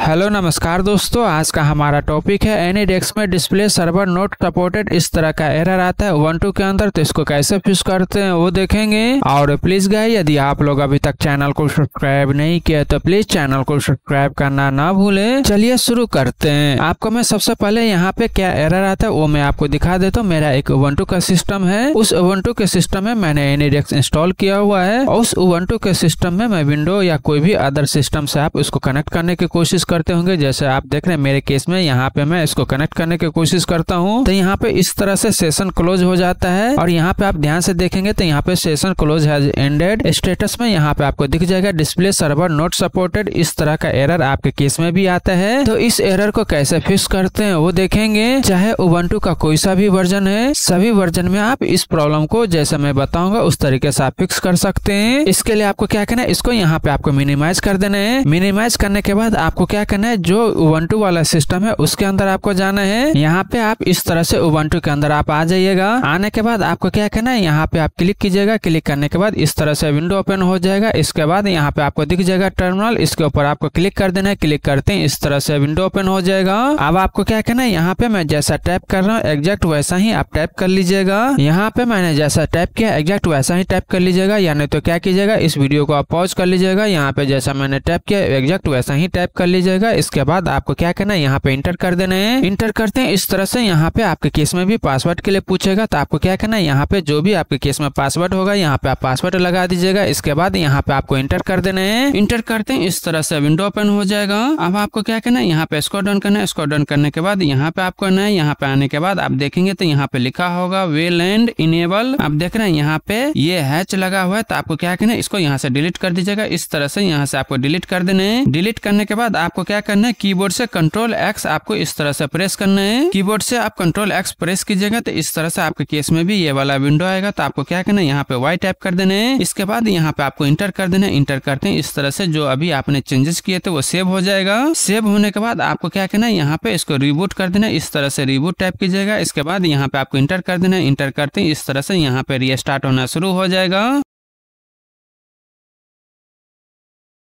Hello नमस्कार दोस्तों आज का हमारा टॉपिक है एनी डेस्क में डिस्प्ले सर्वर नोट सपोर्टेड इस तरह का एरर आता है वन टू के अंदर तो इसको कैसे फिक्स करते हैं वो देखेंगे और प्लीज गाय यदि आप लोग अभी तक चैनल को सब्सक्राइब नहीं किया तो प्लीज चैनल को सब्सक्राइब करना ना भूले चलिए शुरू करते हैं आपको मैं सबसे पहले यहाँ पे क्या एरर आता है वो मैं आपको दिखा देता हूँ मेरा एक वन का सिस्टम है उस वन के सिस्टम में मैंने एनी डेस्क इंस्टॉल किया हुआ है उस वन के सिस्टम में मैं विंडो या कोई भी अदर सिस्टम से आप उसको कनेक्ट करने की कोशिश करते होंगे जैसे आप देख रहे हैं मेरे केस में यहाँ पे मैं इसको कनेक्ट करने की कोशिश करता हूँ तो यहाँ पे इस तरह से सेशन क्लोज हो जाता है और यहाँ पे आप ध्यान से देखेंगे तो यहाँ पे session close has ended status में यहाँ पे आपको दिख जाएगा डिस्प्ले सर्वर नॉट सपोर्टेड इस तरह का एरर आपके केस में भी आता है तो इस एरर को कैसे फिक्स करते हैं वो देखेंगे चाहे उबंटू का कोई सा भी वर्जन है सभी वर्जन में आप इस प्रॉब्लम को जैसे मैं बताऊंगा उस तरीके से आप फिक्स कर सकते हैं इसके लिए आपको क्या करना है इसको यहाँ पे आपको मिनिमाइज कर देना है मिनिमाइज करने के बाद आपको क्या क्या करना है जो उबंटू वाला सिस्टम है उसके अंदर आपको जाना है यहाँ पे आप इस तरह से उबंटू के अंदर आप आ जाइएगा आने के बाद आपको क्या करना है यहाँ पे आप क्लिक कीजिएगा क्लिक करने के बाद इस तरह से विंडो ओपन हो जाएगा इसके बाद यहाँ पे आपको दिख जाएगा टर्मिनल इसके ऊपर आपको क्लिक कर देना है क्लिक करते हैं इस तरह से विंडो ओपन हो जाएगा अब आपको क्या करना है यहाँ पे मैं जैसा टाइप कर रहा हूँ एग्जैक्ट वैसा ही आप टाइप कर लीजिएगा यहाँ पे मैंने जैसा टाइप किया एग्जैक्ट वैसा ही टाइप कर लीजिएगा यानी तो क्या कीजिएगा इस वीडियो को आप पॉज कर लीजिएगा यहाँ पे जैसा मैंने टाइप किया एग्जैक्ट वैसा ही टाइप कर लीजिए लीजिएगा इसके बाद आपको क्या करना है यहाँ पे इंटर कर देना है इंटर करते हैं इस तरह से यहाँ पे आपके केस में भी पासवर्ड के लिए पूछेगा तो आपको क्या करना है यहाँ पे जो भी आपके केस में पासवर्ड होगा यहाँ पे आप पासवर्ड लगा दीजिएगा इसके बाद यहाँ पे आपको इंटर कर देना है इंटर करते हैं इस तरह से विंडो ओपन हो जाएगा अब आपको क्या करना है यहाँ पे स्कोर डाउन करना है स्कोर डाउन करने के बाद यहाँ पे आपको ना यहाँ पे आने के बाद आप देखेंगे तो यहाँ पे लिखा होगा वेल एंड इनेबल आप देख रहे हैं यहाँ पे ये हैच लगा हुआ है तो आपको क्या करना है इसको यहाँ से डिलीट कर दीजिएगा इस तरह से यहाँ से आपको डिलीट कर देना है डिलीट करने के बाद आप आपको क्या करना है कीबोर्ड से कंट्रोल एक्स आपको इस तरह से प्रेस करना है कीबोर्ड से आप कंट्रोल एक्स प्रेस कीजिएगा तो इस तरह से आपके केस में भी ये वाला विंडो आएगा तो आपको क्या करना है यहाँ पे वाई टाइप कर देना है इसके बाद यहाँ पे आपको इंटर कर देना है इंटर करते हैं इस तरह से जो अभी आपने चेंजेस किए थे वो सेव हो जाएगा सेव होने के बाद आपको क्या करना है यहाँ पे इसको रिबूट कर देना है इस तरह से रिबूट टाइप कीजिएगा इसके बाद यहाँ पे आपको इंटर कर देना है इंटर करते हैं इस तरह से यहाँ पे रिस्टार्ट होना शुरू हो जाएगा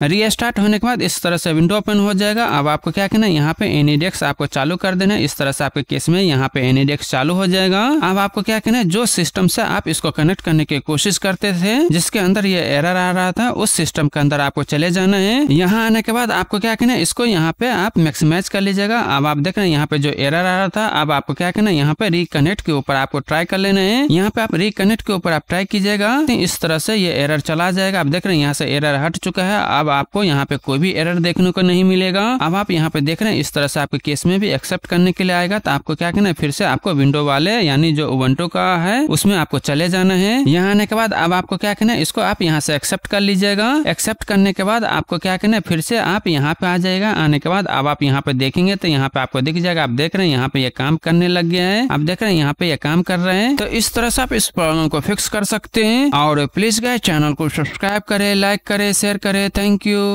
रीस्टार्ट होने के बाद इस तरह से विंडो ओपन हो जाएगा अब आपको क्या करना है यहाँ पे एनीडेक्स आपको चालू कर देना है इस तरह से आपके केस में यहाँ पे एनीडेक्स चालू हो जाएगा अब आपको क्या करना है जो सिस्टम से आप इसको कनेक्ट करने की कोशिश करते थे जिसके अंदर ये एरर आ रहा था उस सिस्टम के अंदर आपको चले जाना है यहाँ आने के बाद आपको क्या करना है इसको यहाँ पे आप मैक्सिमाइज कर लीजिएगा अब आप देख रहे हैं यहाँ पे जो एरर आ रहा था अब आपको क्या करना है यहाँ पे रिकनेक्ट के ऊपर आपको ट्राई कर लेना है यहाँ पे आप रिकनेक्ट के ऊपर आप ट्राई कीजिएगा इस तरह से ये एरर चला जाएगा आप देख रहे हैं यहाँ से एरर हट चुका है अब अब आपको यहाँ पे कोई भी एरर देखने को नहीं मिलेगा अब आप यहाँ पे देख रहे हैं इस तरह से आपके केस में भी एक्सेप्ट करने के लिए आएगा तो आपको क्या करना है फिर से आपको विंडो वाले यानी जो वनटो का है उसमें आपको चले जाना है यहाँ आने के बाद अब आपको क्या करना है इसको आप यहाँ से एक्सेप्ट कर लीजिएगा एक्सेप्ट करने के बाद आपको क्या करना है फिर से आप यहाँ पे आ जाएगा आने के बाद अब आप यहाँ पे देखेंगे तो यहाँ पे आपको दिख जाएगा आप देख रहे हैं यहाँ पे ये काम करने लग गया है आप देख रहे हैं यहाँ पे ये काम कर रहे हैं तो इस तरह से आप इस प्रॉब्लम को फिक्स कर सकते हैं और प्लीज गए चैनल को सब्सक्राइब करे लाइक करे शेयर करे थैंक Thank you.